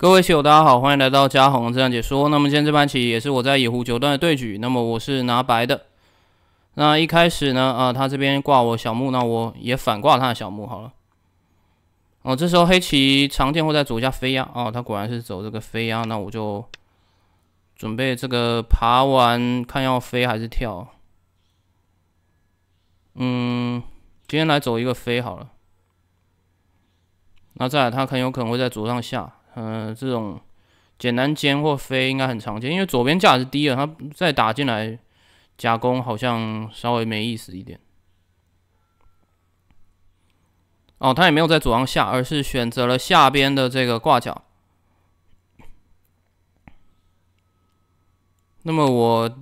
各位棋友，大家好，欢迎来到嘉宏这样解说。那么今天这盘棋也是我在野狐九段的对局。那么我是拿白的。那一开始呢，啊，他这边挂我小木，那我也反挂他的小木好了。哦，这时候黑棋常见会在左下飞呀，哦，他果然是走这个飞呀，那我就准备这个爬完看要飞还是跳。嗯，今天来走一个飞好了。那再，他很有可能会在左上下。嗯，这种简单尖或飞应该很常见，因为左边架是低了，他再打进来夹攻好像稍微没意思一点。哦，他也没有在左上下，而是选择了下边的这个挂角。那么我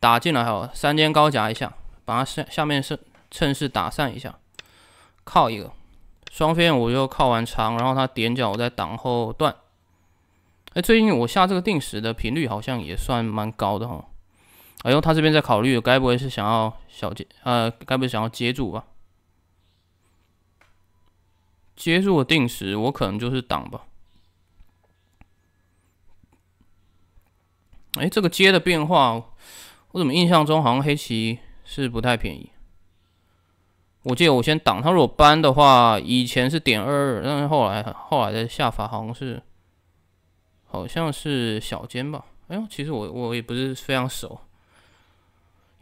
打进来哦，三尖高夹一下，把它下下面是趁势打散一下，靠一个。双飞燕，我又靠完长，然后他点脚我在挡后段。哎，最近我下这个定时的频率好像也算蛮高的哈。哎呦，他这边在考虑，该不会是想要小接？呃，该不会想要接住吧？接住我定时，我可能就是挡吧。哎，这个接的变化，我怎么印象中好像黑棋是不太便宜。我记得我先挡他，如果搬的话，以前是点二二，但是后来后来的下法好像是好像是小尖吧？哎呦，其实我我也不是非常熟，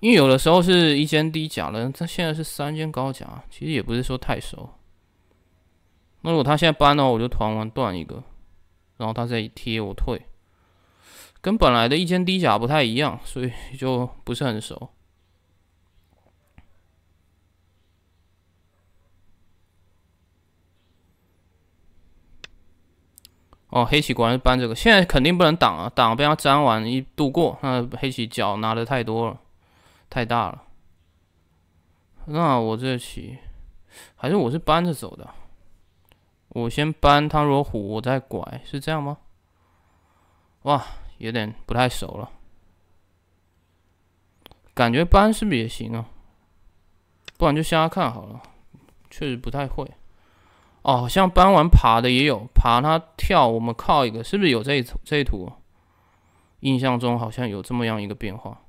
因为有的时候是一间低甲的，他现在是三间高甲，其实也不是说太熟。那如果他现在搬的话，我就团完断一个，然后他再贴我退，跟本来的一间低甲不太一样，所以就不是很熟。哦，黑棋果然搬这个，现在肯定不能挡啊，挡被他粘完一度过，那黑棋角拿的太多了，太大了。那我这棋还是我是搬着走的，我先搬汤若虎，我再拐，是这样吗？哇，有点不太熟了，感觉搬是不是也行啊？不然就瞎看好了，确实不太会。哦，像搬完爬的也有爬，他跳，我们靠一个，是不是有这一这一图印象中好像有这么样一个变化。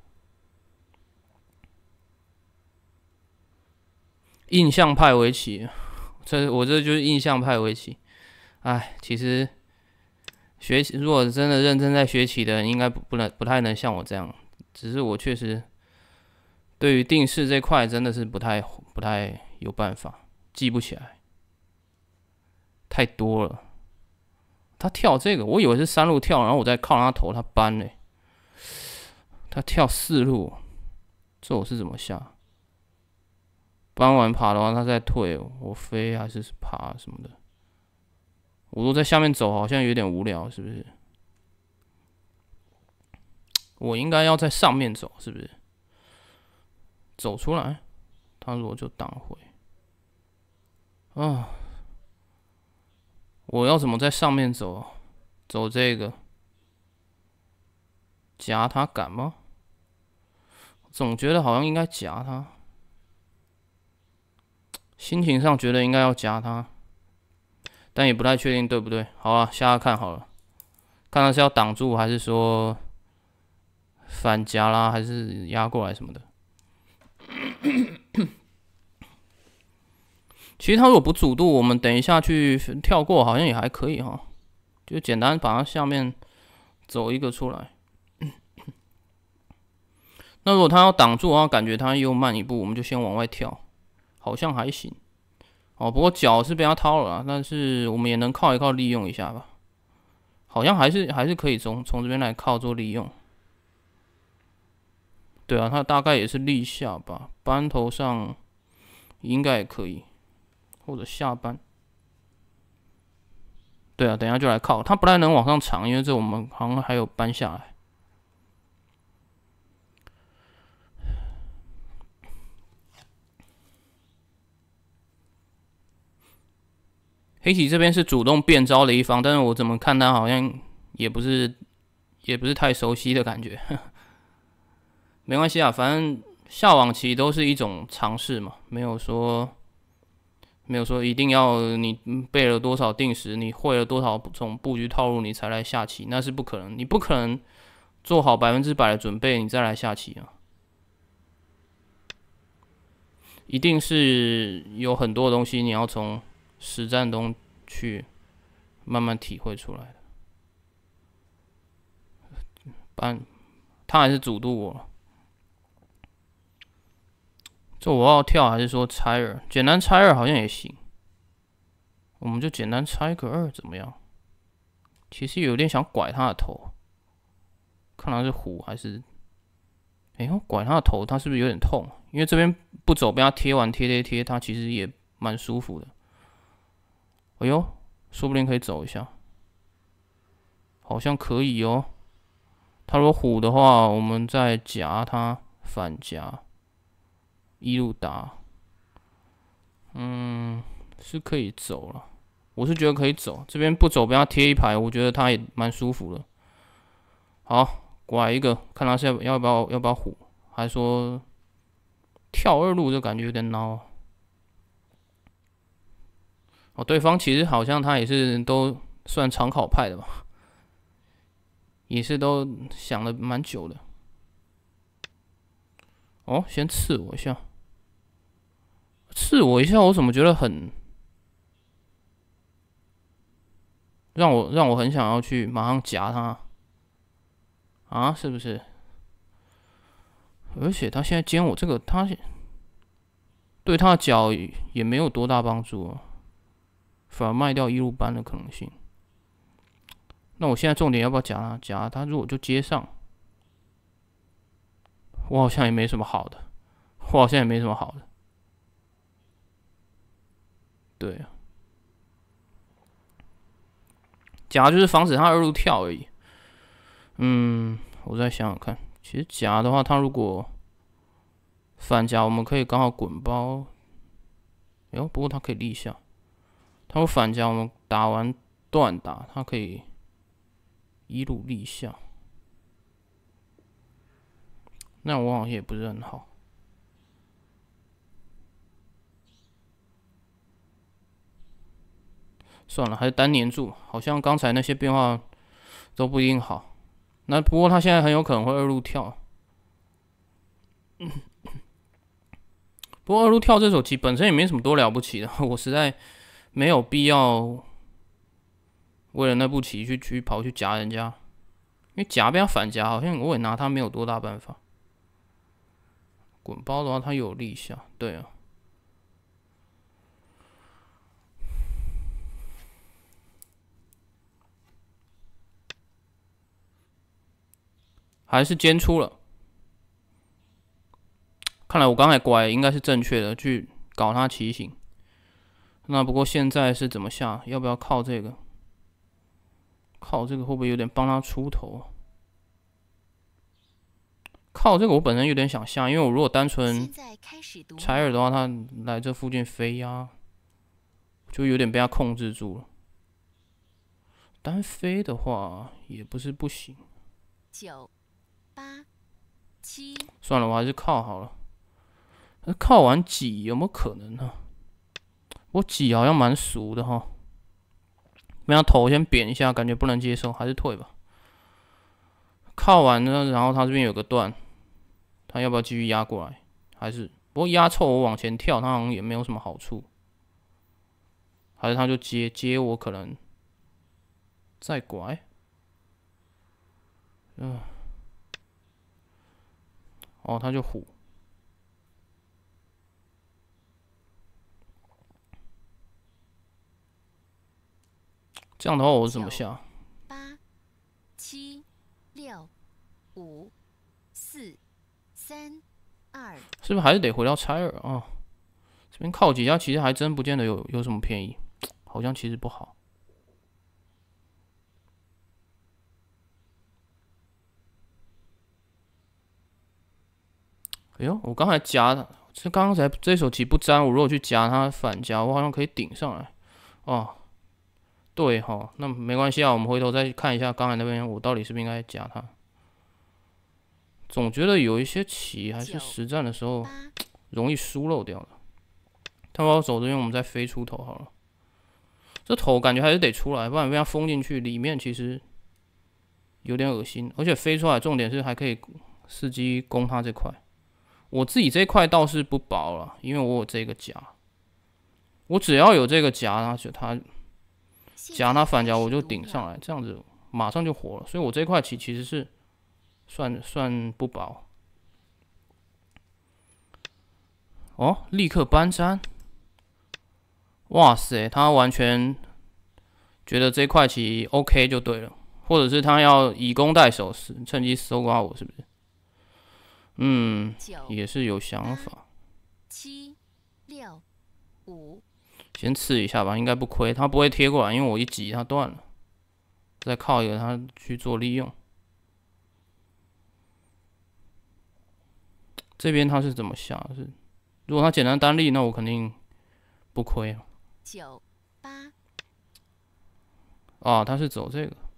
印象派围棋，这我这就是印象派围棋。哎，其实学习如果真的认真在学习的，应该不不能不太能像我这样。只是我确实对于定式这块真的是不太不太有办法，记不起来。太多了，他跳这个，我以为是三路跳，然后我在靠他头，他搬嘞，他跳四路，这我是怎么下？搬完爬的话，他再退，我飞还是爬什么的？我都在下面走，好像有点无聊，是不是？我应该要在上面走，是不是？走出来，他果就挡回，啊。我要怎么在上面走？走这个夹它敢吗？总觉得好像应该夹它，心情上觉得应该要夹它，但也不太确定对不对。好了，下下看好了，看它是要挡住还是说反夹啦，还是压过来什么的。其实他如果不主动，我们等一下去跳过，好像也还可以哈。就简单把他下面走一个出来。那如果他要挡住的话，感觉他又慢一步，我们就先往外跳，好像还行。哦，不过脚是被他掏了，但是我们也能靠一靠，利用一下吧。好像还是还是可以从从这边来靠做利用。对啊，他大概也是立下吧，班头上应该也可以。或者下班，对啊，等下就来靠他，不太能往上长，因为这我们好像还有搬下来。黑棋这边是主动变招的一方，但是我怎么看他好像也不是，也不是太熟悉的感觉。没关系啊，反正下网棋都是一种尝试嘛，没有说。没有说一定要你背了多少定时，你会了多少种布局套路，你才来下棋，那是不可能。你不可能做好百分之百的准备，你再来下棋啊！一定是有很多东西你要从实战中去慢慢体会出来的。办，他还是主动我。这我要跳还是说拆二？简单拆二好像也行，我们就简单拆个二怎么样？其实有点想拐他的头，看他是虎还是……哎，呦，拐他的头，他是不是有点痛？因为这边不走，被他贴完贴贴贴，他其实也蛮舒服的。哎呦，说不定可以走一下，好像可以哦。他如果虎的话，我们再夹他反夹。一路打，嗯，是可以走了。我是觉得可以走，这边不走，不要贴一排，我觉得他也蛮舒服的。好，拐一个，看他是要要不要要不要虎，还说跳二路，就感觉有点孬。哦，对方其实好像他也是都算长考派的吧，也是都想了蛮久的。哦，先刺我一下。试我一下，我怎么觉得很让我让我很想要去马上夹他啊？是不是？而且他现在尖我这个，他对他的脚也没有多大帮助啊，反而卖掉一鲁班的可能性。那我现在重点要不要夹他？夹他如果就接上，我好像也没什么好的，我好像也没什么好的。对啊，夹就是防止他二路跳而已。嗯，我再想想看，其实夹的话，他如果反夹，我们可以刚好滚包。哎呦，不过他可以立下，他反夹我们打完断打，他可以一路立下。那我好像也不是很好。算了，还是单粘住。好像刚才那些变化都不一定好。那不过他现在很有可能会二路跳。不过二路跳这手棋本身也没什么多了不起的，我实在没有必要为了那步棋去去跑去夹人家，因为夹被他反夹，好像我也拿他没有多大办法。滚包的话，他有立下，对啊。还是尖出了，看来我刚才拐应该是正确的，去搞他棋形。那不过现在是怎么下？要不要靠这个？靠这个会不会有点帮他出头？靠这个我本身有点想下，因为我如果单纯采耳的话，他来这附近飞呀，就有点被他控制住了。单飞的话也不是不行。九。八七，算了，我还是靠好了。靠完挤有没有可能呢？我挤好像蛮熟的哈。那头先扁一下，感觉不能接受，还是退吧。靠完了，然后他这边有个段，他要不要继续压过来？还是不过压错我往前跳，他好像也没有什么好处。还是他就接接我，可能再拐。嗯。哦，他就虎。这样的话，我怎么下？八、七、六、五、四、三、二，是不是还是得回到拆二啊？这边靠几下，其实还真不见得有有什么便宜，好像其实不好。哎呦！我刚才夹的，这刚才这一手棋不粘，我如果去夹它反夹，我好像可以顶上来哦。对哈，那没关系啊，我们回头再看一下刚才那边我到底是不是应该夹它。总觉得有一些棋还是实战的时候容易疏漏掉了。他把我走这边，我们再飞出头好了。这头感觉还是得出来，不然被他封进去里面其实有点恶心，而且飞出来重点是还可以伺机攻他这块。我自己这块倒是不薄了，因为我有这个夹，我只要有这个夹，那就它夹那反夹，我就顶上来，这样子马上就活了。所以我这块棋其实是算算不薄。哦，立刻搬山！哇塞，他完全觉得这块棋 OK 就对了，或者是他要以攻代守，是趁机搜刮我，是不是？嗯，也是有想法。七六五，先刺一下吧，应该不亏。他不会贴过来，因为我一挤他断了，再靠一个他去做利用。这边他是怎么下？是如果他简单单立，那我肯定不亏九八啊，他是走这个。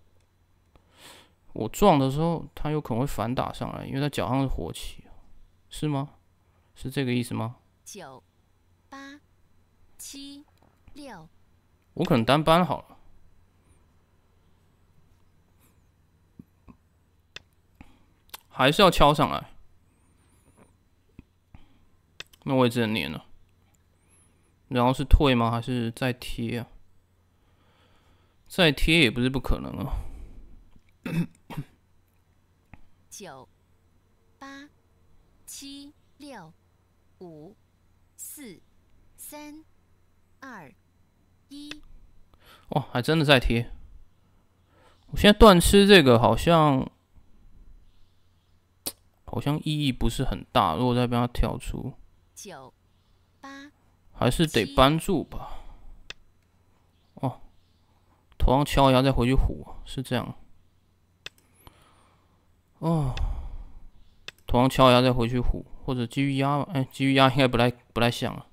我撞的时候，他有可能会反打上来，因为他脚上是火气，是吗？是这个意思吗？九八七六，我可能单搬好了，还是要敲上来？那我也只能粘了。然后是退吗？还是再贴？再贴也不是不可能啊。九、八、七、六、五、四、三、二、一。哇，还真的在贴！我现在断吃这个，好像好像意义不是很大。如果再帮他跳出，九、八，还是得帮助吧。哦，头上敲一下再回去虎，是这样。哦，同样敲一下再回去虎，或者继续压吧。哎，继续压应该不太不太像了。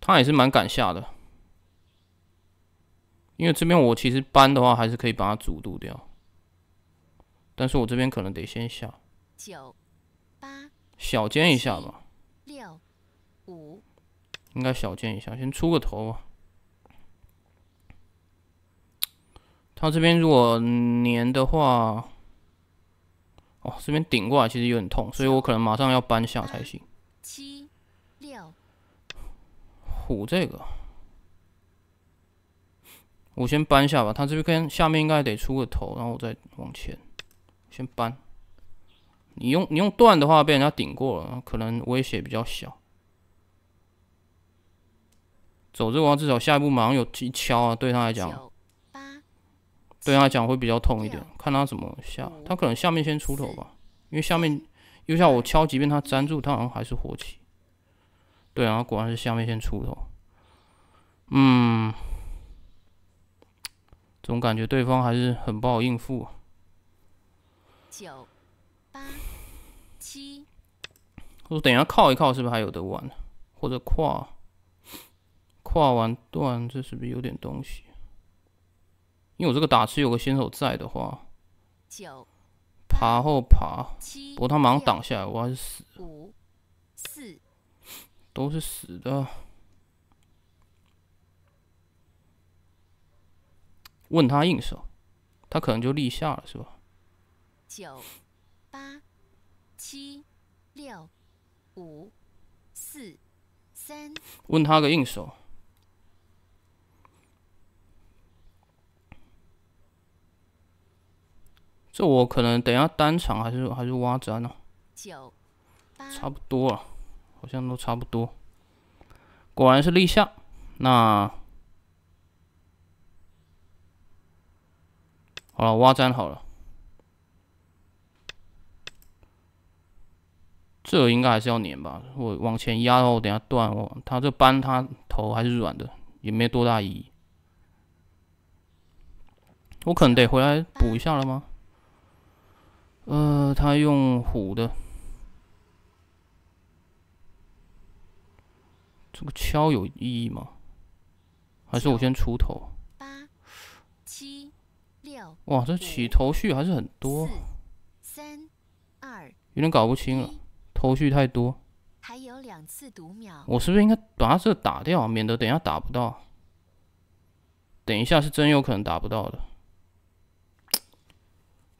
他也是蛮敢下的，因为这边我其实搬的话还是可以把它阻渡掉，但是我这边可能得先下。九八小尖一下吧。六五应该小尖一下，先出个头吧。他这边如果粘的话，哦，这边顶过来其实有点痛，所以我可能马上要搬下才行。七六虎，这个我先搬下吧。他这边跟下面应该得出个头，然后我再往前。先搬。你用你用断的话，被人家顶过了，可能威胁比较小。走，这个要至少下一步马上有敲啊，对他来讲。对他讲会比较痛一点，看他怎么下，他可能下面先出头吧，因为下面又像我敲，即便他粘住，他好像还是活起。对啊，果然是下面先出头。嗯，总感觉对方还是很不好应付。啊。九八七，我等一下靠一靠，是不是还有得玩？或者跨跨完段，这是不是有点东西？因为我这个打吃有个新手在的话，九爬后爬，不过他马上挡下来，我还是死。五、四都是死的。问他应手，他可能就立下了，是吧？九、八、七、六、五、四、三。问他个应手。这我可能等下单场还是还是挖钻呢，九，差不多啊，好像都差不多。果然是立夏，那好了，挖钻好了。这应该还是要粘吧？我往前压，哦，等下断哦。他这扳，他头还是软的，也没多大意义。我可能得回来补一下了吗？呃，他用虎的，这个敲有意义吗？还是我先出头？八七六。哇，这起头绪还是很多。三二。有点搞不清了，头绪太多。还有两次读秒。我是不是应该把这打掉，免得等下打不到？等一下是真有可能打不到的。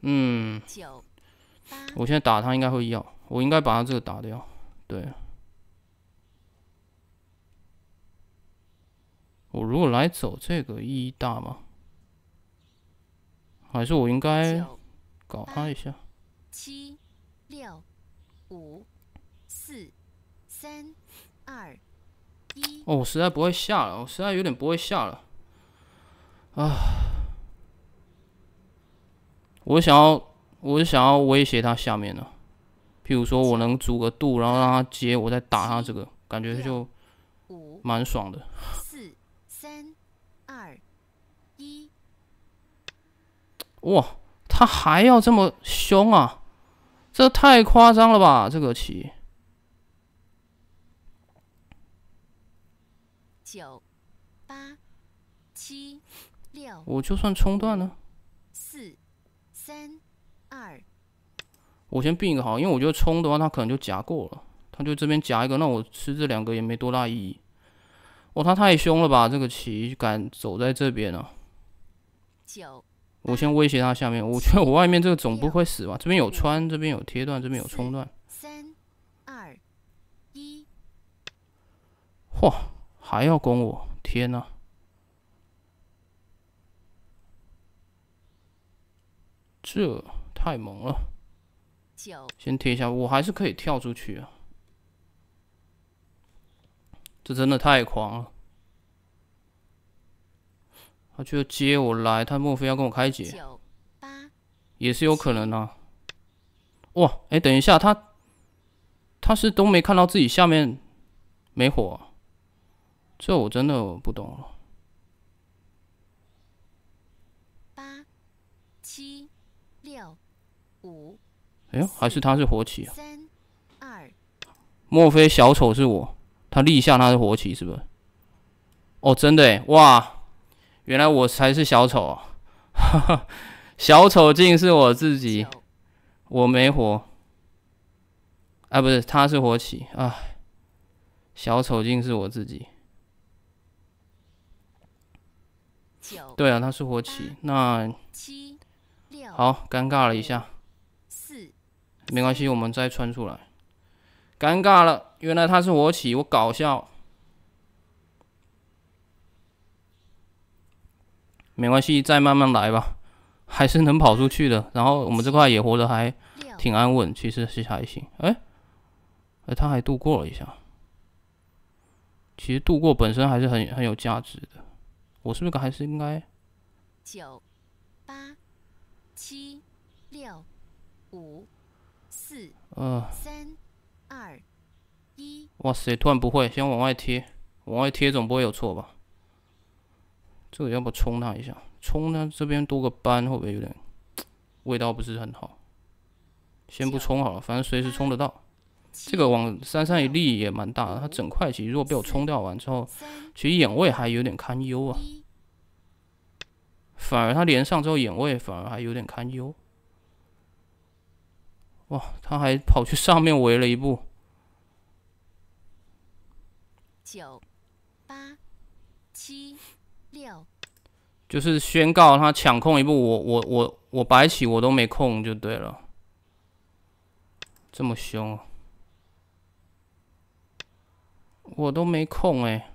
嗯。九。我现在打他应该会要，我应该把他这个打掉。对，我如果来走这个一大吗？还是我应该搞他一下？七六五四三二一。哦，我实在不会下了，我实在有点不会下了。啊，我想要。我是想要威胁他下面的，譬如说我能阻个度，然后让他接，我再打他这个，感觉就蛮爽的。四、三、二、一。哇，他还要这么凶啊？这太夸张了吧？这个棋。九、八、七、六。我就算冲断了。四、三。二，我先并一个好，因为我觉得冲的话，他可能就夹过了，他就这边夹一个，那我吃这两个也没多大意义。哦，他太凶了吧！这个棋敢走在这边啊？九，我先威胁他下面，我觉得我外面这个总不会死吧？这边有穿，这边有贴段，这边有冲段。三、二、一，嚯，还要攻我！天哪，这。太猛了！先贴一下，我还是可以跳出去啊。这真的太狂了！他就要接我来，他莫非要跟我开解？也是有可能啊。哇，哎，等一下，他他是都没看到自己下面没火，这我真的不懂了。哎，呦，还是他是火起。三、二，莫非小丑是我？他立下他是火起，是不是？哦，真的哎，哇，原来我才是小丑啊！哈哈，小丑竟是我自己，我没火。哎，不是，他是火起啊！小丑竟是我自己。九，对啊，他是火起。那，七、六，好，尴尬了一下。没关系，我们再穿出来。尴尬了，原来他是我起，我搞笑。没关系，再慢慢来吧，还是能跑出去的。然后我们这块也活得还挺安稳，其实是还行。哎，哎，他还度过了一下。其实度过本身还是很很有价值的。我是不是还是应该？九八七六五。三、二、一！哇塞，突然不会，先往外贴，往外贴总不会有错吧？这个要不冲它一下？冲它这边多个斑，会不会有点味道不是很好？先不冲好了，反正随时冲得到。这个往山上一立也蛮大的，它整块其实如果被我冲掉完之后，其实眼位还有点堪忧啊。反而它连上之后，眼位反而还有点堪忧。哇！他还跑去上面围了一步，九八七六，就是宣告他抢控一步。我我我我白起我都没控就对了，这么凶，我都没控哎！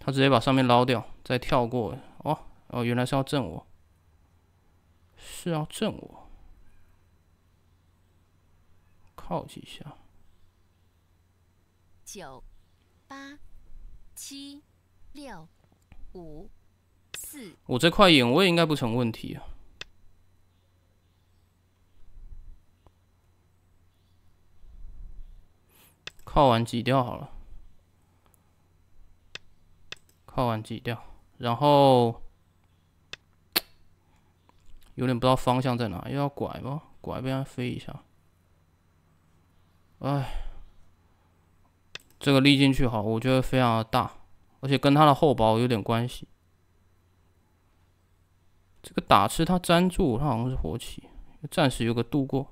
他直接把上面捞掉，再跳过。哦哦，原来是要震我。是要震我，靠几下。九、八、七、六、五、四。我这块眼位应该不成问题啊。靠完挤掉好了，靠完挤掉，然后。有点不知道方向在哪，又要拐吗？拐，不然飞一下。哎，这个立进去好，我觉得非常的大，而且跟它的厚薄有点关系。这个打吃它粘住，它好像是火起，暂时有个度过。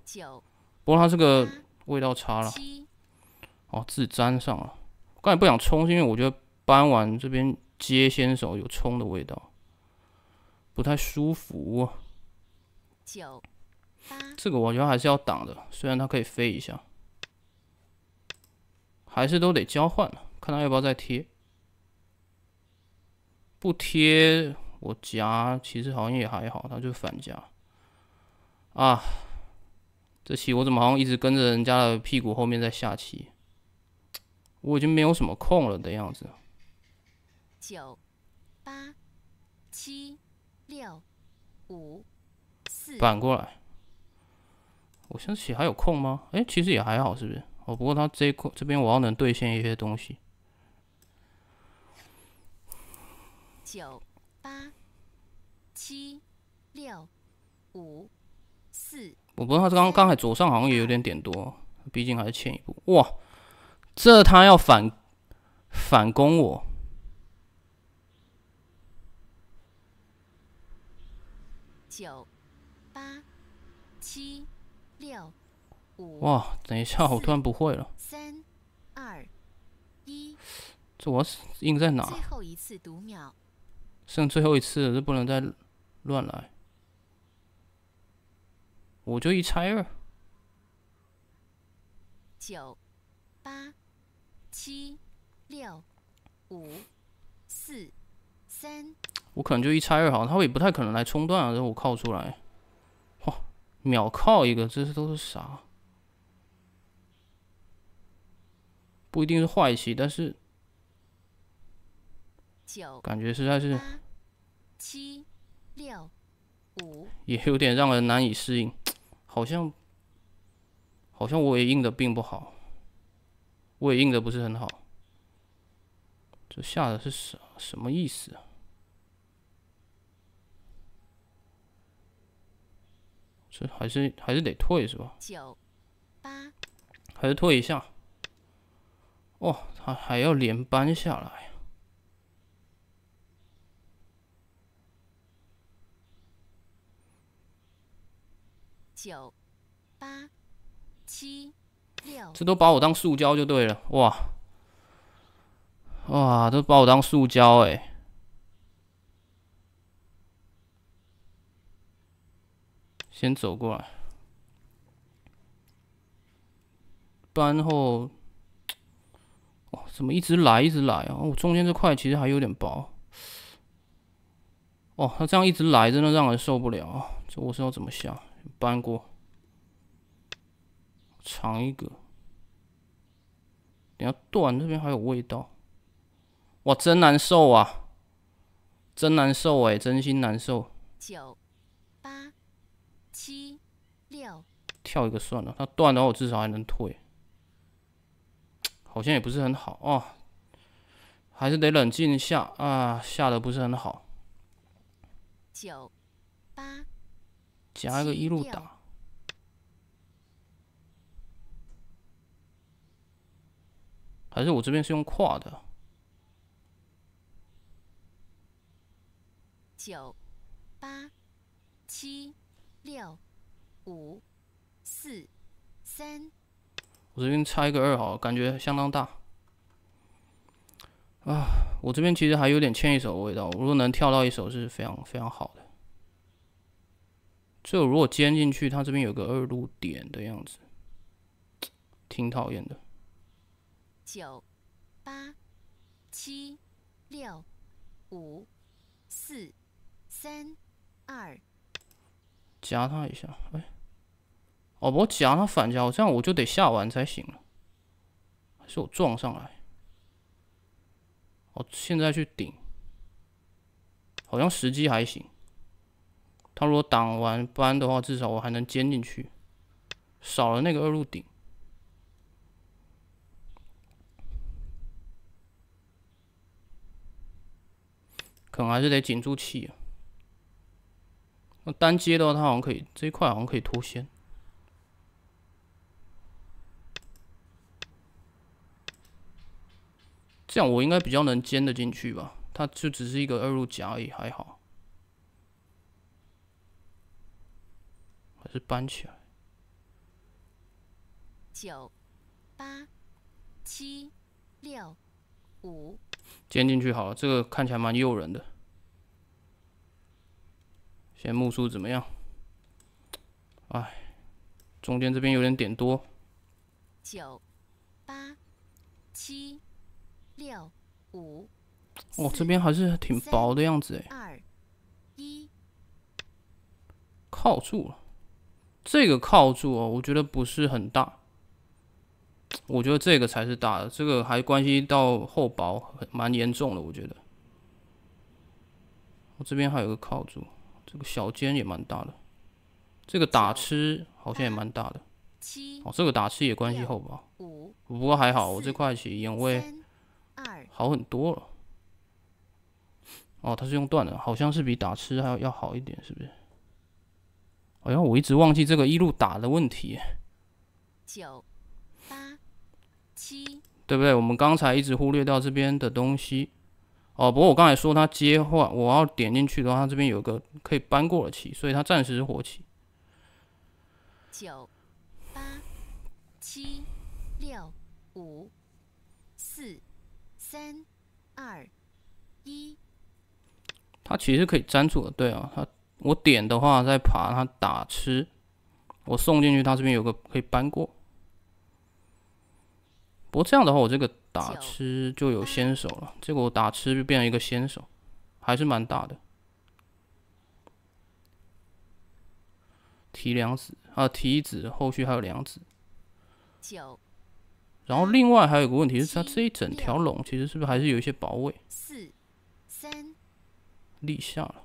不过它这个味道差了。哦，自己粘上了。刚才不想冲，是因为我觉得搬完这边接先手有冲的味道，不太舒服。九八，这个我觉得还是要挡的，虽然它可以飞一下，还是都得交换。看他要不要再贴，不贴我夹，其实好像也还好，他就反夹。啊，这棋我怎么好像一直跟着人家的屁股后面在下棋？我已经没有什么空了的样子。九八七六五。反过来，我先写还有空吗？哎，其实也还好，是不是？哦，不过他这一块这边我要能兑现一些东西。九八七六五四，我不知道他刚刚才左上好像也有点点多，毕竟还是欠一步。哇，这他要反反攻我。哇！等一下，我突然不会了。三、二、一，这我印在哪？最后一次读秒，剩最后一次了，就不能再乱来。我就一拆二。九、八、七、六、五、四、三。我可能就一拆二，好像他也不太可能来冲断啊，这我靠出来。哇！秒靠一个，这些都是啥？不一定是坏棋，但是感觉实在是，七六五，也有点让人难以适应，好像好像我也应的并不好，我也应的不是很好，这下的是什什么意思啊？这还是还是得退是吧？九八，还是退一下。哇，他还要连搬下来。九、八、七、六，这都把我当塑胶就对了。哇，哇，都把我当塑胶哎！先走过来，搬后。怎么一直来一直来啊！我中间这块其实还有点薄。哦，它这样一直来真的让人受不了。这我是要怎么下？搬过，长一个。等下断这边还有味道，哇，真难受啊！真难受哎，真心难受。九、八、七、六。跳一个算了，它断的话我至少还能退。好像也不是很好哦，还是得冷静一下啊，下的不是很好。九八加个一路打，还是我这边是用跨的。九八七六五四三。我这边差一个二好，感觉相当大啊！我这边其实还有点欠一手味道，如果能跳到一手是非常非常好的。这如果尖进去，它这边有个二路点的样子，挺讨厌的。九八七六五四三二，夹它一下，哎。哦，我夹他反夹，我这样我就得下完才行了。还是我撞上来？我现在去顶，好像时机还行。他如果挡完然的话，至少我还能尖进去。少了那个二路顶，可能还是得紧住气啊。那单接的话，他好像可以，这一块好像可以脱先。这样我应该比较能煎得进去吧？它就只是一个二路夹而已，还好。还是搬起来。九、八、七、六、五。煎进去好了，这个看起来蛮诱人的。先木叔怎么样？唉，中间这边有点点多。九、八、七。六五，哦，这边还是挺薄的样子哎。二一，靠住了，这个靠住哦，我觉得不是很大。我觉得这个才是大的，这个还关系到厚薄，很蛮严重的。我觉得，我这边还有个靠住，这个小尖也蛮大的，这个打吃好像也蛮大的。哦，这个打吃也关系厚薄。不过还好，我这块棋眼位。好很多了。哦，他是用断的，好像是比打吃还要要好一点，是不是？好像我一直忘记这个一路打的问题。九八七，对不对？我们刚才一直忽略掉这边的东西。哦，不过我刚才说他接话，我要点进去的话，他这边有个可以搬过的棋，所以他暂时是活棋。九八七。三、二、一，它其实可以粘住的，对啊，它我点的话再爬，它打吃，我送进去，它这边有个可以搬过。不过这样的话，我这个打吃就有先手了，结果我打吃就变成一个先手，还是蛮大的。提两子啊，提子后续还有两子。九。然后另外还有个问题，是它这一整条龙其实是不是还是有一些保位？四、三，立下了。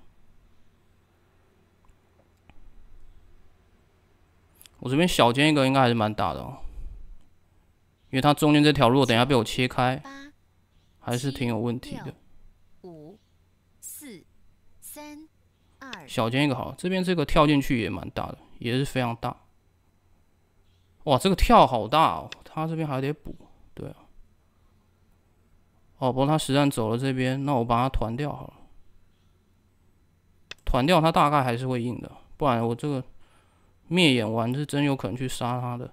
我这边小尖一个应该还是蛮大的哦，因为它中间这条路等下被我切开，还是挺有问题的。五、四、三、二。小尖一个好，这边这个跳进去也蛮大的，也是非常大。哇，这个跳好大哦！他这边还得补，对啊。哦，不过他实战走了这边，那我把他团掉好了。团掉他大概还是会硬的，不然我这个灭眼完是真有可能去杀他的，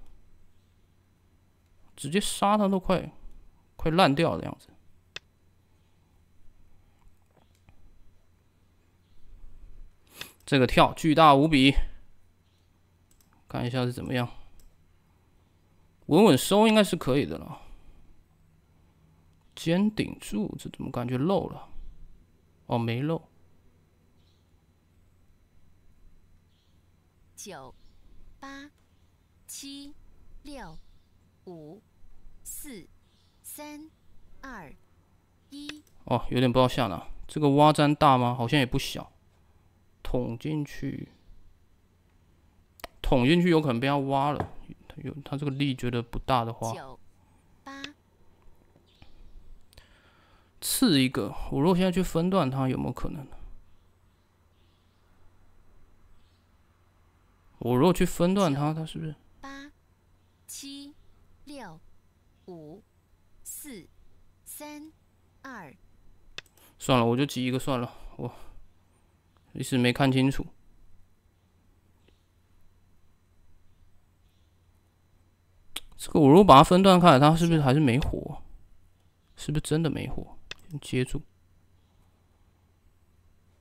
直接杀他都快快烂掉的样子。这个跳巨大无比，看一下是怎么样。稳稳收应该是可以的了。肩顶住，这怎么感觉漏了？哦，没漏。九、八、七、六、五、四、三、二、一。哦，有点不知道下哪。这个挖针大吗？好像也不小。捅进去，捅进去有可能被它挖了。有他这个力觉得不大的话，九八次一个。我如果现在去分段，他有没有可能呢？我如果去分段他，他是不是？八七六五四三二。算了，我就挤一个算了。我一时没看清楚。这个我如果把它分段来，它是不是还是没火？是不是真的没火？接住！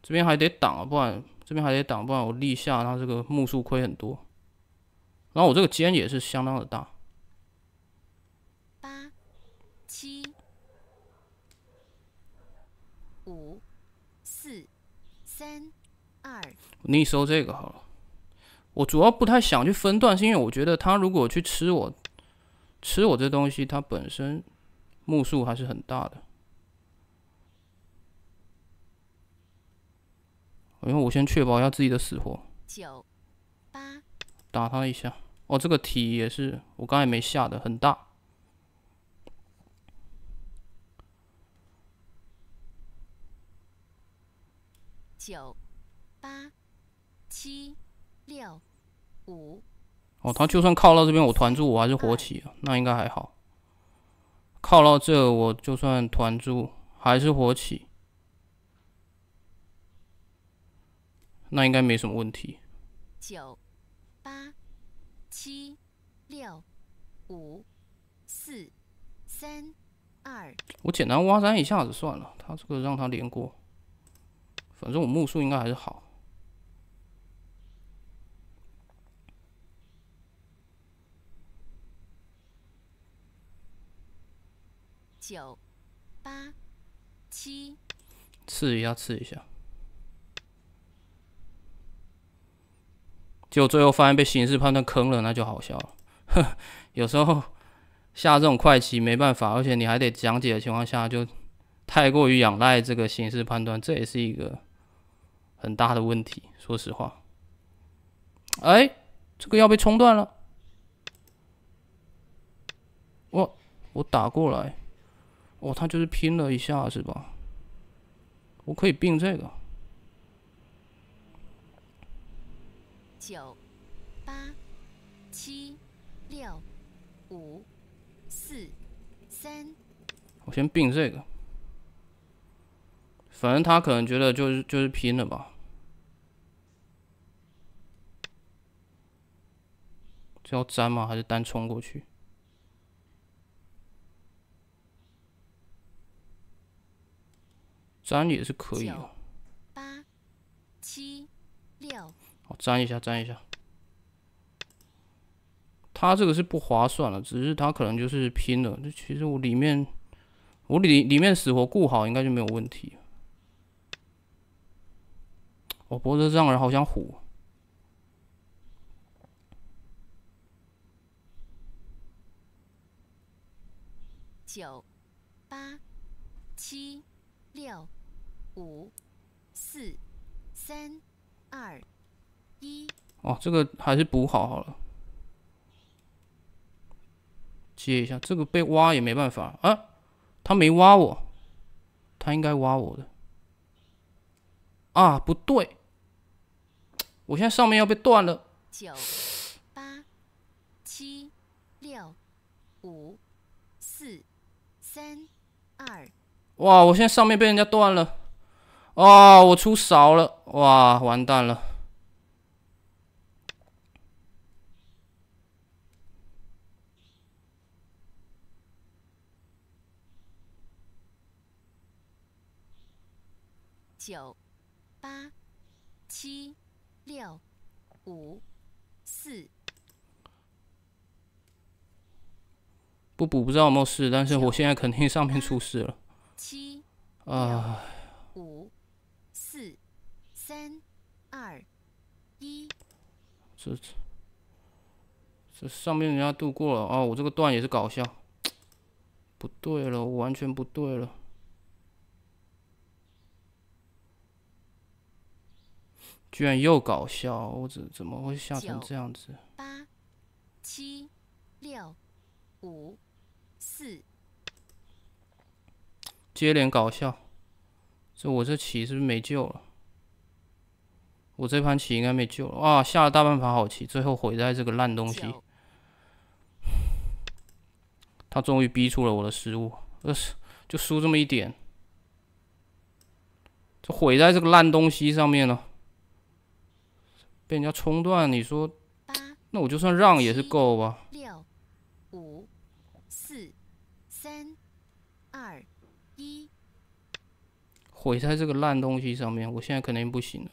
这边还得挡啊，不然这边还得挡，不然我立下，它这个木数亏很多。然后我这个尖也是相当的大。八七五四三二。你收这个好了。我主要不太想去分段，是因为我觉得它如果去吃我。吃我这东西，它本身目数还是很大的。因为我先确保一下自己的死活。九八，打他一下。哦，这个体也是，我刚才没下的很大。九八七六五。哦，他就算靠到这边，我团住我还是活起，那应该还好。靠到这，我就算团住还是活起，那应该没什么问题。九、八、七、六、五、四、三、二。我简单挖三一下子算了，他这个让他连过，反正我木数应该还是好。九八七，刺一下，刺一下。结果最后发现被形势判断坑了，那就好笑了。哼，有时候下这种快棋没办法，而且你还得讲解的情况下，就太过于仰赖这个形式判断，这也是一个很大的问题。说实话，哎，这个要被冲断了。我我打过来。哦，他就是拼了一下是吧？我可以并这个。九、八、七、六、五、四、三。我先并这个。反正他可能觉得就是就是拼了吧。这要粘吗？还是单冲过去？粘也是可以哦。八七六，我粘一下，粘一下。他这个是不划算了，只是他可能就是拼了。这其实我里面，我里里面死活顾好，应该就没有问题。我脖子上人好像虎。九八七六。五、四、三、二、一。哦，这个还是补好好了。接一下，这个被挖也没办法啊！他没挖我，他应该挖我的。啊，不对，我现在上面要被断了。九、八、七、六、五、四、三、二。哇，我现在上面被人家断了。啊，我出少了，哇！完蛋了！九、八、七、六、五、四，不补不知道有没有事，但是我现在肯定上面出事了。七啊！三、二、一，这这这上面人家度过了啊！我这个段也是搞笑，不对了，我完全不对了，居然又搞笑！我怎怎么会吓成这样子？八、七、六、五、四，接连搞笑，这我这棋是不是没救了？我这盘棋应该没救了哇！下了大半盘好棋，最后毁在这个烂东西。他终于逼出了我的失误，呃，就输这么一点，就毁在这个烂东西上面了。被人家冲断，你说那我就算让也是够吧。六、五、四、三、二、一，毁在这个烂东西上面，我现在肯定不行了。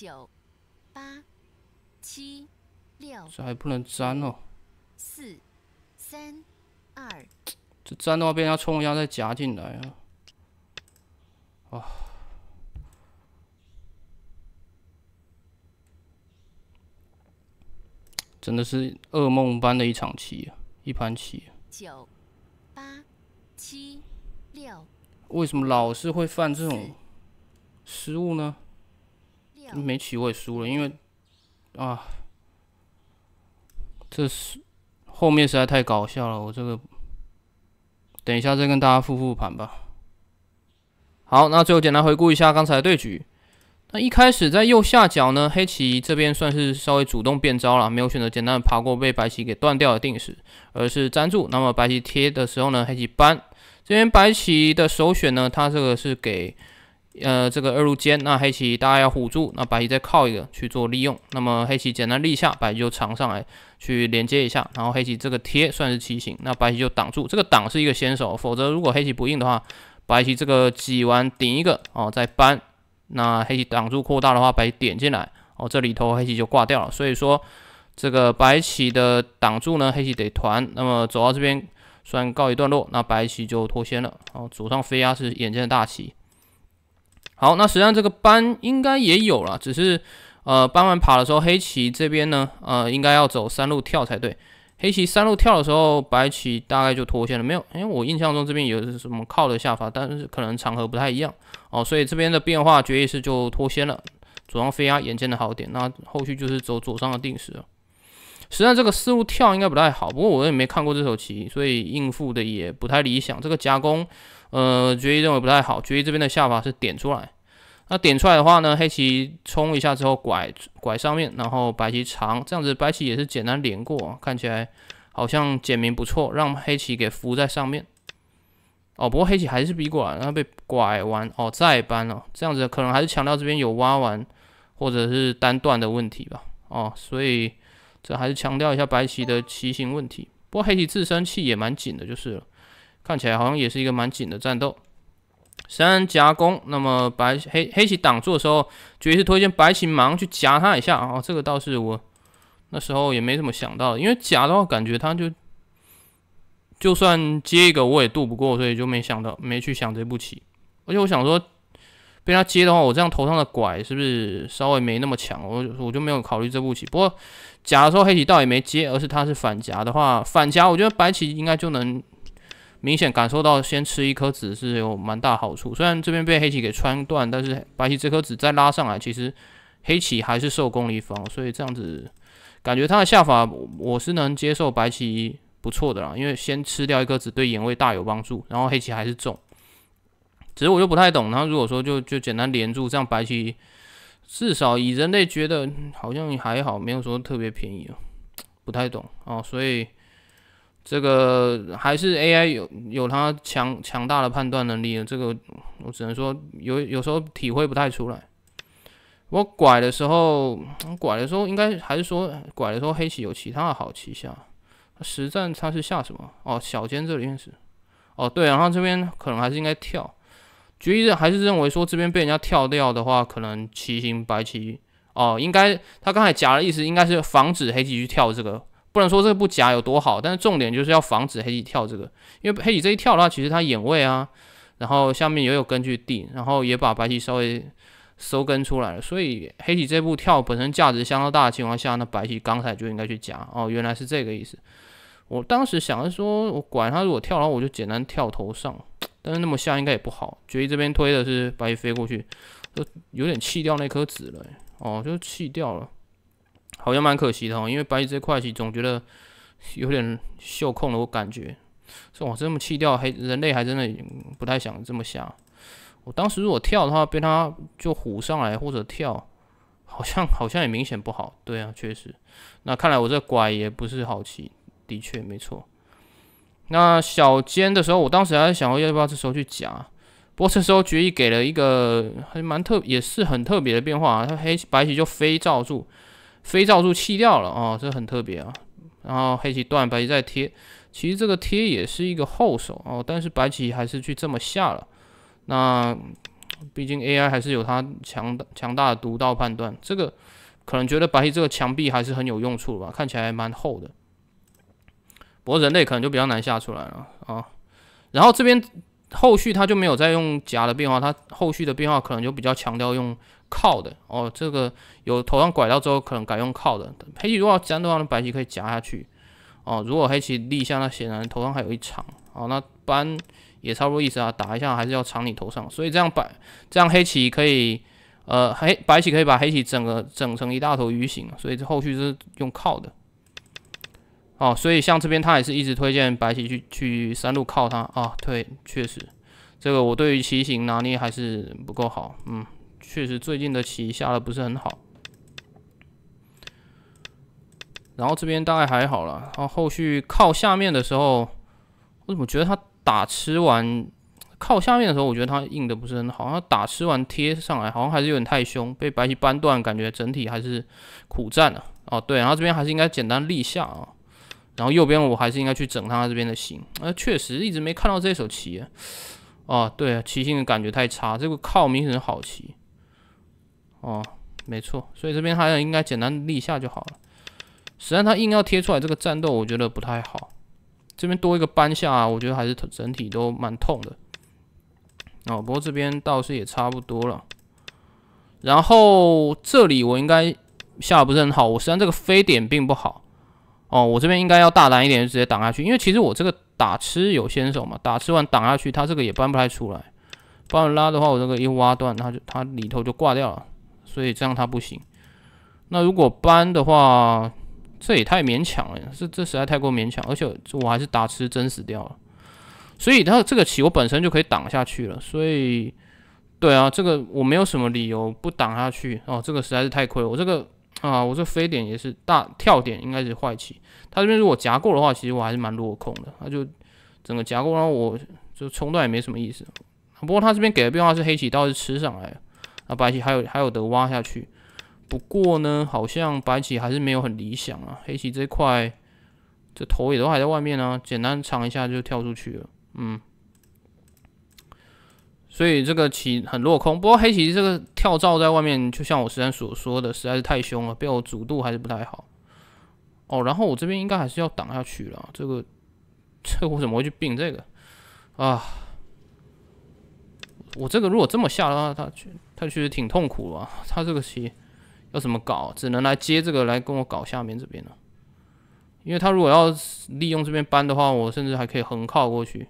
九八七六，这还不能粘哦。四三二，这粘的话，被人家冲一下再夹进来啊。哇，真的是噩梦般的一场棋，啊，一盘棋。九八七六，为什么老是会犯这种失误呢？没棋我也输了，因为，啊，这是后面实在太搞笑了。我这个，等一下再跟大家复复盘吧。好，那最后简单回顾一下刚才的对局。那一开始在右下角呢，黑棋这边算是稍微主动变招了，没有选择简单的爬过被白棋给断掉的定式，而是粘住。那么白棋贴的时候呢，黑棋搬，这边白棋的首选呢，它这个是给。呃，这个二路尖，那黑棋大家要辅住，那白棋再靠一个去做利用。那么黑棋简单立下，白棋就长上来去连接一下，然后黑棋这个贴算是棋形，那白棋就挡住。这个挡是一个先手，否则如果黑棋不硬的话，白棋这个挤完顶一个哦，再扳，那黑棋挡住扩大的话，白棋点进来哦，这里头黑棋就挂掉了。所以说这个白棋的挡住呢，黑棋得团。那么走到这边算告一段落，那白棋就脱先了。哦，左上飞压是眼见的大棋。好，那实际上这个扳应该也有了，只是，呃，扳完爬的时候，黑棋这边呢，呃，应该要走三路跳才对。黑棋三路跳的时候，白棋大概就脱线了，没有，因为我印象中这边有什么靠的下法，但是可能场合不太一样哦，所以这边的变化决议是就脱先了。左上飞压眼见的好点，那后续就是走左上的定时了。实际上这个思路跳应该不太好，不过我也没看过这首棋，所以应付的也不太理想。这个夹攻。呃，决议认为不太好。决议这边的下法是点出来，那点出来的话呢，黑棋冲一下之后拐拐上面，然后白棋长，这样子白棋也是简单连过，看起来好像简明不错，让黑棋给浮在上面。哦，不过黑棋还是逼过来，然后被拐弯哦，再搬了，这样子可能还是强调这边有挖完或者是单断的问题吧。哦，所以这还是强调一下白棋的棋形问题。不过黑棋自身气也蛮紧的，就是了。看起来好像也是一个蛮紧的战斗，三夹攻。那么白黑黑棋挡住的时候，绝对是推荐白棋忙去夹他一下啊。这个倒是我那时候也没怎么想到，因为夹的话感觉他就就算接一个我也渡不过，所以就没想到没去想这步棋。而且我想说，被他接的话，我这样头上的拐是不是稍微没那么强？我我就没有考虑这步棋。不过夹的时候黑棋倒也没接，而是他是反夹的话，反夹我觉得白棋应该就能。明显感受到先吃一颗子是有蛮大好处，虽然这边被黑棋给穿断，但是白棋这颗子再拉上来，其实黑棋还是受攻一方，所以这样子感觉他的下法我是能接受，白棋不错的啦，因为先吃掉一颗子对眼位大有帮助，然后黑棋还是重，只是我就不太懂，他如果说就就简单连住，这样白棋至少以人类觉得好像也还好，没有说特别便宜哦，不太懂哦，所以。这个还是 AI 有有它强强大的判断能力，这个我只能说有有时候体会不太出来。我拐的时候拐的时候，应该还是说拐的时候黑棋有其他的好棋下。实战他是下什么？哦，小尖这里也是。哦，对，然后这边可能还是应该跳。决议还是认为说这边被人家跳掉的话，可能棋形白棋哦，应该他刚才夹的意思应该是防止黑棋去跳这个。不能说这步夹有多好，但是重点就是要防止黑棋跳这个，因为黑棋这一跳的话，其实它眼位啊，然后下面也有根据地，然后也把白棋稍微收根出来了，所以黑棋这步跳本身价值相当大的情况下，那白棋刚才就应该去夹哦，原来是这个意思。我当时想着说我管他，如果跳，然后我就简单跳头上，但是那么下应该也不好。决一这边推的是白棋飞过去，就有点弃掉那颗子了哦，就弃掉了。好像蛮可惜的哦，因为白棋这块棋总觉得有点秀控了。我感觉，说我这么弃掉还人类还真的已经不太想这么下。我当时如果跳的话，被他就虎上来或者跳，好像好像也明显不好。对啊，确实。那看来我这拐也不是好棋，的确没错。那小尖的时候，我当时还在想要不要这时候去夹，不过这时候决议给了一个还蛮特，也是很特别的变化啊。他黑白棋就飞罩住。肥皂柱弃掉了啊，这很特别啊。然后黑棋断，白棋再贴。其实这个贴也是一个后手哦，但是白棋还是去这么下了。那毕竟 AI 还是有它强强大的独到判断，这个可能觉得白棋这个墙壁还是很有用处吧，看起来蛮厚的。不过人类可能就比较难下出来了啊。然后这边后续他就没有再用夹的变化，他后续的变化可能就比较强调用。靠的哦，这个有头上拐到之后，可能改用靠的。黑棋如果粘的话，那白棋可以夹下去。哦，如果黑棋立下，那显然头上还有一长。哦，那搬也差不多意思啊，打一下还是要长你头上。所以这样白这样黑棋可以，呃，黑白棋可以把黑棋整个整成一大头鱼形，所以这后续是用靠的。哦，所以像这边他也是一直推荐白棋去去三路靠它啊。对，确实，这个我对于棋形拿捏还是不够好，嗯。确实，最近的棋下的不是很好。然后这边大概还好了，然后后续靠下面的时候，我怎么觉得他打吃完靠下面的时候，我觉得他硬的不是很好。他打吃完贴上来，好像还是有点太凶，被白棋扳断，感觉整体还是苦战了。哦，对，然后这边还是应该简单立下啊。然后右边我还是应该去整他这边的形。那确实一直没看到这手棋。哦，对，棋性的感觉太差，这个靠明显是好棋。哦，没错，所以这边好像应该简单立下就好了。实际上他硬要贴出来这个战斗，我觉得不太好。这边多一个搬下，我觉得还是整体都蛮痛的。哦，不过这边倒是也差不多了。然后这里我应该下不是很好，我实际上这个飞点并不好。哦，我这边应该要大胆一点，就直接挡下去。因为其实我这个打吃有先手嘛，打吃完挡下去，他这个也搬不太出来。不然拉的话，我这个一挖断，他就他里头就挂掉了。所以这样他不行。那如果搬的话，这也太勉强了，这这实在太过勉强。而且我还是打吃，真死掉了。所以他这个棋我本身就可以挡下去了。所以，对啊，这个我没有什么理由不挡下去哦。这个实在是太亏了。我这个啊，我这飞点也是大跳点，应该是坏棋。他这边如果夹过的话，其实我还是蛮落空的。他就整个夹过，然后我就冲断也没什么意思。不过他这边给的变化是黑棋倒是吃上来。那白棋还有还有的挖下去，不过呢，好像白棋还是没有很理想啊。黑棋这块这头也都还在外面呢，简单尝一下就跳出去了，嗯。所以这个棋很落空。不过黑棋这个跳照在外面，就像我之前所说的，实在是太凶了，被我阻度还是不太好。哦，然后我这边应该还是要挡下去了。这个，这我怎么会去并这个啊？我这个如果这么下的话，它去。他其实挺痛苦啊，他这个棋要怎么搞？只能来接这个，来跟我搞下面这边了。因为他如果要利用这边搬的话，我甚至还可以横靠过去，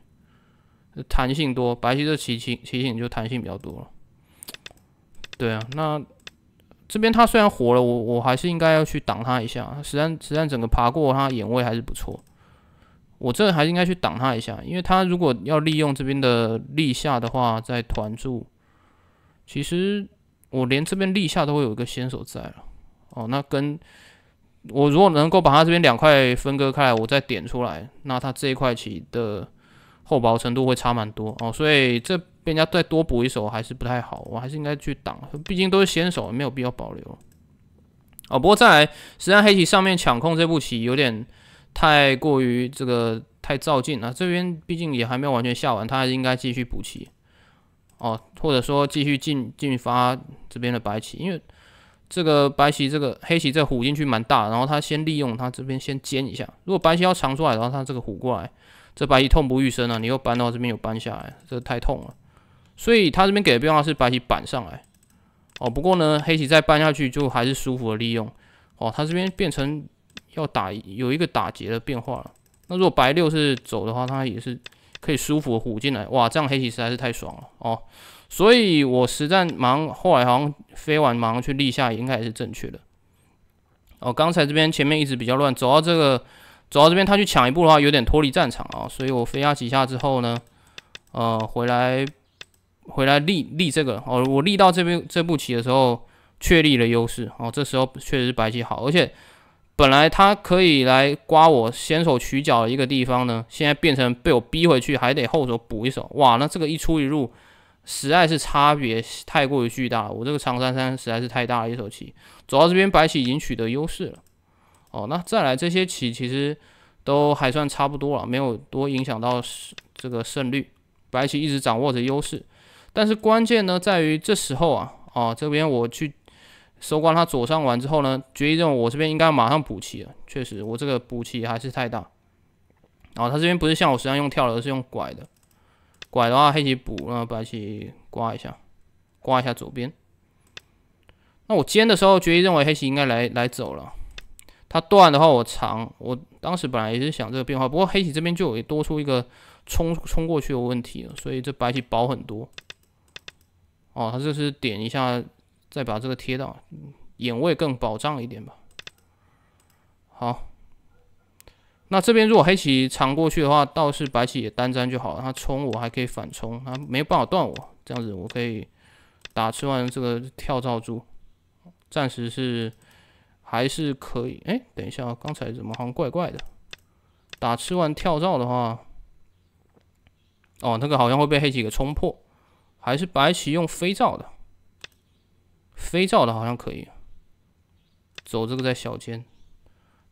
弹性多。白棋这棋形棋形就弹性比较多了。对啊，那这边他虽然活了，我我还是应该要去挡他一下。实战实战整个爬过他眼位还是不错。我这还是应该去挡他一下，因为他如果要利用这边的力下的话，在团住，其实我连这边立下都会有一个先手在了，哦，那跟我如果能够把它这边两块分割开来，我再点出来，那它这一块棋的厚薄程度会差蛮多哦，所以这边人家再多补一手还是不太好，我还是应该去挡，毕竟都是先手，没有必要保留。哦，不过再来，实际上黑棋上面抢控这步棋有点太过于这个太照进了，这边毕竟也还没有完全下完，他还是应该继续补棋。哦。或者说继续进，进发这边的白棋，因为这个白棋这个黑棋这虎进去蛮大，然后他先利用他这边先尖一下，如果白棋要长出来，然后他这个虎过来，这白棋痛不欲生啊！你又搬到这边又搬下来，这太痛了。所以他这边给的变化是白棋板上来，哦，不过呢，黑棋再搬下去就还是舒服的利用，哦，他这边变成要打有一个打劫的变化了。那如果白六是走的话，他也是可以舒服的虎进来，哇，这样黑棋实在是太爽了，哦。所以我实战忙，后来好像飞完忙去立下应该也是正确的。哦，刚才这边前面一直比较乱，走到这个走到这边他去抢一步的话有点脱离战场啊，所以我飞压几下之后呢，呃，回来回来立立这个哦，我立到这边这步棋的时候确立了优势哦，这时候确实是白棋好，而且本来他可以来刮我先手取角的一个地方呢，现在变成被我逼回去还得后手补一手，哇，那这个一出一入。实在是差别太过于巨大，了。我这个长三三实在是太大了一手棋，走到这边白棋已经取得优势了。哦，那再来这些棋其实都还算差不多了，没有多影响到这个胜率，白棋一直掌握着优势。但是关键呢，在于这时候啊，哦这边我去收官他左上完之后呢，决议任务我这边应该马上补棋了，确实我这个补棋还是太大。然后他这边不是像我这样用跳楼，而是用拐的。拐的话，黑棋补，然后白棋刮一下，刮一下左边。那我尖的时候，决议认为黑棋应该来来走了。他断的话，我长。我当时本来也是想这个变化，不过黑棋这边就也多出一个冲冲过去的问题了，所以这白棋薄很多。哦，他就是点一下，再把这个贴到，眼位更保障一点吧。好。那这边如果黑棋长过去的话，倒是白棋也单粘就好。他冲我还可以反冲，他没有办法断我。这样子我可以打吃完这个跳灶珠，暂时是还是可以。哎，等一下，刚才怎么好像怪怪的？打吃完跳灶的话，哦，那个好像会被黑棋给冲破。还是白棋用飞灶的，飞灶的好像可以走这个在小尖。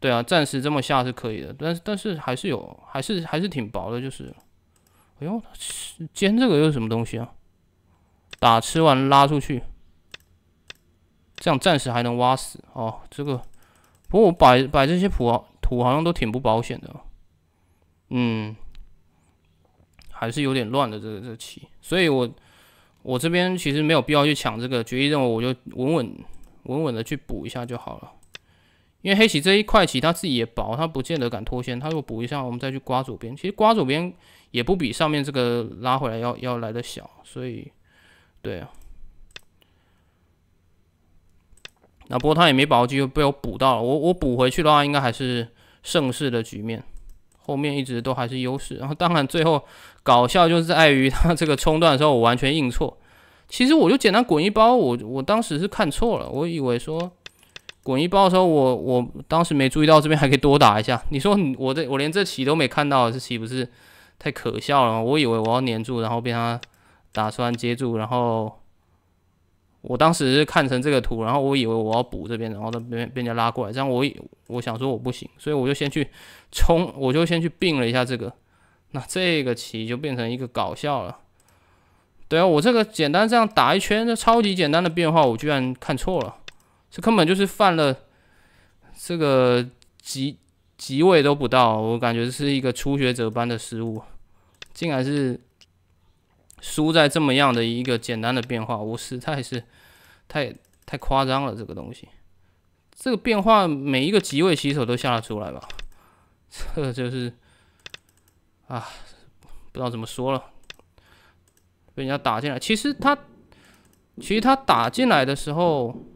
对啊，暂时这么下是可以的，但是但是还是有，还是还是挺薄的，就是，哎呦，煎这个又是什么东西啊？打吃完拉出去，这样暂时还能挖死哦。这个，不过我摆摆这些土土好像都挺不保险的，嗯，还是有点乱的这个这个、棋。所以我我这边其实没有必要去抢这个决议任务，我就稳稳稳稳的去补一下就好了。因为黑棋这一块棋，它自己也薄，它不见得敢脱先。它如果补一下，我们再去刮左边，其实刮左边也不比上面这个拉回来要要来的小。所以，对啊。那不过他也没把握会被我补到了。我我补回去的话，应该还是盛世的局面，后面一直都还是优势。然后当然最后搞笑就是在于他这个冲断的时候，我完全硬错。其实我就简单滚一包，我我当时是看错了，我以为说。滚一包的时候，我我当时没注意到这边还可以多打一下。你说我这我连这棋都没看到，这棋不是太可笑了吗？我以为我要粘住，然后被他打穿接住，然后我当时看成这个图，然后我以为我要补这边，然后被被人家拉过来。这样我我想说我不行，所以我就先去冲，我就先去并了一下这个，那这个棋就变成一个搞笑了。对啊，我这个简单这样打一圈，这超级简单的变化，我居然看错了。这根本就是犯了这个级级位都不到，我感觉是一个初学者般的失误，竟然是输在这么样的一个简单的变化，我实在是太太夸张了这个东西，这个变化每一个级位棋手都下得出来吧？这就是啊，不知道怎么说了，被人家打进来。其实他其实他打进来的时候。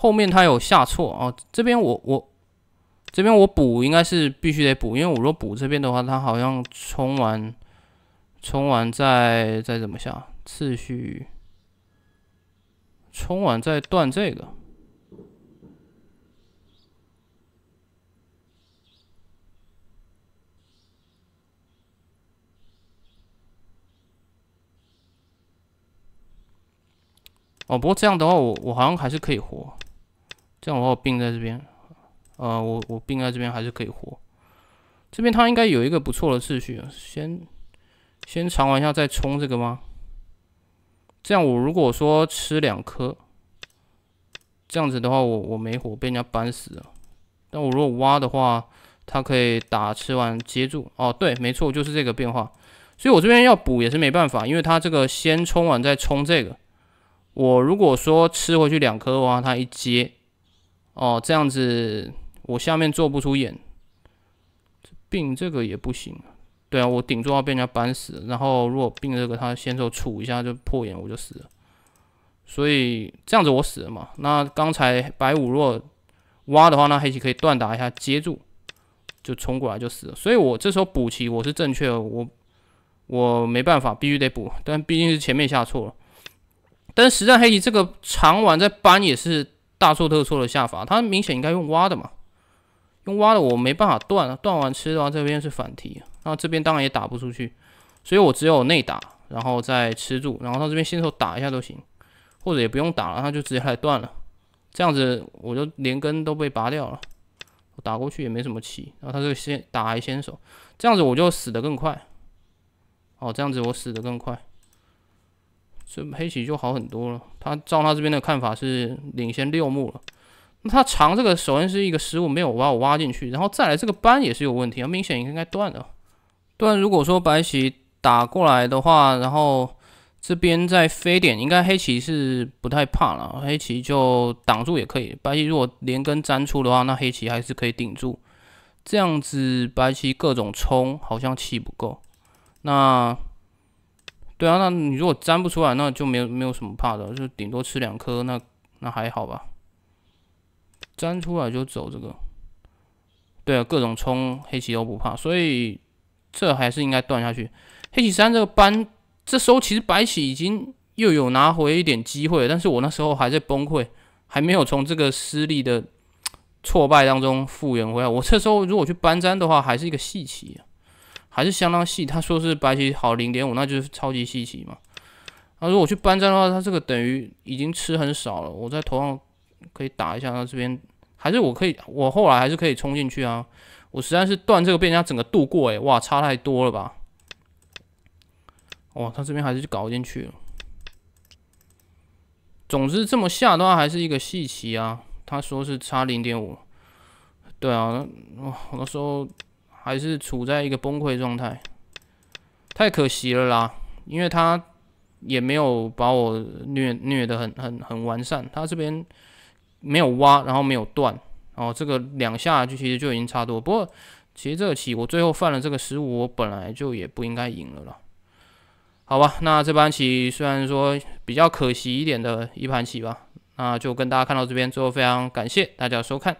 后面他有下错哦，这边我我这边我补应该是必须得补，因为我若补这边的话，他好像充完充完再再怎么下次序，充完再断这个。哦，不过这样的话，我我好像还是可以活。这样的话我并在这边，啊，我我并在这边还是可以活。这边他应该有一个不错的次序，先先尝完一下再冲这个吗？这样我如果说吃两颗，这样子的话我我没火被人家扳死了。但我如果挖的话，他可以打吃完接住。哦，对，没错，就是这个变化。所以我这边要补也是没办法，因为他这个先冲完再冲这个。我如果说吃回去两颗的话，他一接。哦，这样子我下面做不出眼，病这个也不行。对啊，我顶住要被人家扳死，然后如果病这个他先手杵一下就破眼我就死了，所以这样子我死了嘛。那刚才白五若挖的话，那黑棋可以断打一下接住，就冲过来就死了。所以我这时候补棋我是正确的，我我没办法必须得补，但毕竟是前面下错了。但实战黑棋这个长完在扳也是。大错特错的下法，他明显应该用挖的嘛，用挖的我没办法断啊，断完吃的话这边是反提，那这边当然也打不出去，所以我只有内打，然后再吃住，然后他这边先手打一下都行，或者也不用打了，他就直接来断了，这样子我就连根都被拔掉了，我打过去也没什么气，然后他这个先打还先手，这样子我就死的更快，哦，这样子我死的更快。这黑棋就好很多了，他照他这边的看法是领先六目了。那他长这个首先是一个失误，没有把我挖进去，然后再来这个扳也是有问题，明显应该断的。断如果说白棋打过来的话，然后这边再飞点，应该黑棋是不太怕了，黑棋就挡住也可以。白棋如果连根粘出的话，那黑棋还是可以顶住。这样子白棋各种冲，好像气不够。那。对啊，那你如果粘不出来，那就没有没有什么怕的，就顶多吃两颗，那那还好吧。粘出来就走这个，对啊，各种冲黑棋都不怕，所以这还是应该断下去。黑棋三这个扳，这时候其实白棋已经又有拿回一点机会，但是我那时候还在崩溃，还没有从这个失利的挫败当中复原回来。我这时候如果去扳粘的话，还是一个细棋啊。还是相当细，他说是白棋好零点五，那就是超级细棋嘛。他说我去搬砖的话，他这个等于已经吃很少了。我在头上可以打一下，那这边还是我可以，我后来还是可以冲进去啊。我实在是断这个人家整个度过，哎，哇，差太多了吧？哇，他这边还是搞进去了。总之这么下的话，还是一个细棋啊。他说是差零点五，对啊，我那时候。还是处在一个崩溃状态，太可惜了啦！因为他也没有把我虐虐的很很很完善，他这边没有挖，然后没有断，哦，这个两下就其实就已经差多。不过其实这棋我最后犯了这个失误，我本来就也不应该赢了啦。好吧，那这盘棋虽然说比较可惜一点的一盘棋吧，那就跟大家看到这边最后，非常感谢大家收看。